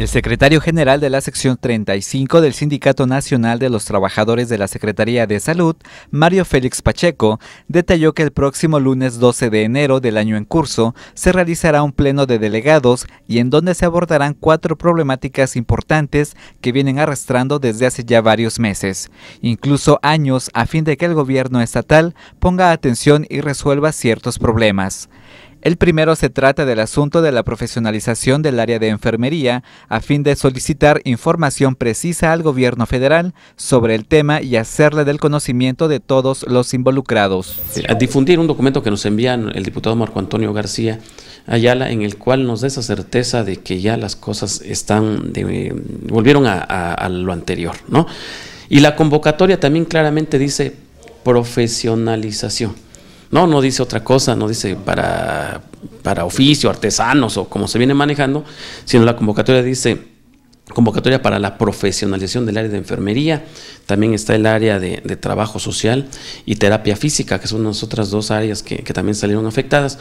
El secretario general de la sección 35 del Sindicato Nacional de los Trabajadores de la Secretaría de Salud, Mario Félix Pacheco, detalló que el próximo lunes 12 de enero del año en curso se realizará un pleno de delegados y en donde se abordarán cuatro problemáticas importantes que vienen arrastrando desde hace ya varios meses, incluso años, a fin de que el gobierno estatal ponga atención y resuelva ciertos problemas. El primero se trata del asunto de la profesionalización del área de enfermería a fin de solicitar información precisa al gobierno federal sobre el tema y hacerle del conocimiento de todos los involucrados. A difundir un documento que nos envía el diputado Marco Antonio García Ayala en el cual nos da esa certeza de que ya las cosas están volvieron a, a lo anterior, ¿no? Y la convocatoria también claramente dice profesionalización. No, no dice otra cosa, no dice para, para oficio, artesanos o como se viene manejando, sino la convocatoria dice convocatoria para la profesionalización del área de enfermería, también está el área de, trabajo social y terapia física, que son las otras dos áreas que, también salieron afectadas,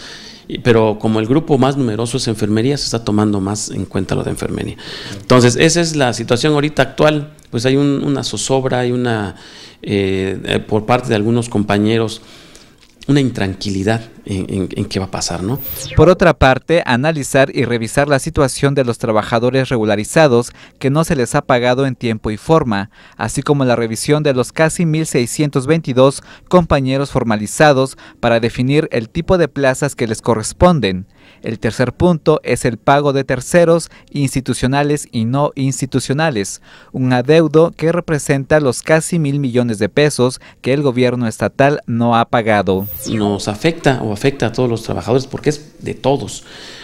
pero como el grupo más numeroso es enfermería, se está tomando más en cuenta lo de enfermería. Entonces, esa es la situación ahorita actual, pues hay una zozobra, hay una, eh, eh, por parte de algunos compañeros, una intranquilidad en, qué va a pasar, ¿no? Por otra parte, analizar y revisar la situación de los trabajadores regularizados que no se les ha pagado en tiempo y forma, así como la revisión de los casi 1.622 compañeros formalizados para definir el tipo de plazas que les corresponden. El tercer punto es el pago de terceros institucionales y no institucionales, un adeudo que representa los casi mil millones de pesos que el gobierno estatal no ha pagado nos afecta o afecta a todos los trabajadores porque es de todos.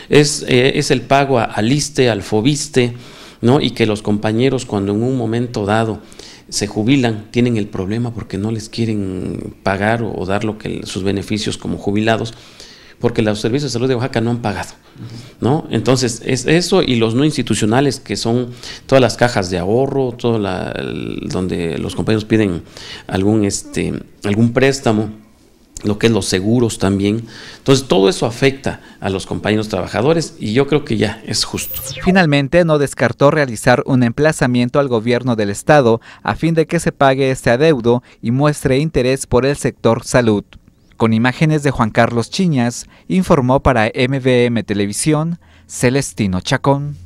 Es, eh, es el pago al ISTE, al FOBISTE, ¿no? Y que los compañeros cuando en un momento dado se jubilan, tienen el problema porque no les quieren pagar o, dar lo que, sus beneficios como jubilados, porque los servicios de salud de Oaxaca no han pagado. ¿no? Entonces, es eso y los no institucionales, que son todas las cajas de ahorro, todo donde los compañeros piden algún, este, algún préstamo lo que es los seguros también. Entonces todo eso afecta a los compañeros trabajadores y yo creo que ya es justo. Finalmente no descartó realizar un emplazamiento al gobierno del estado a fin de que se pague este adeudo y muestre interés por el sector salud. Con imágenes de Juan Carlos Chiñas, informó para MVM Televisión Celestino Chacón.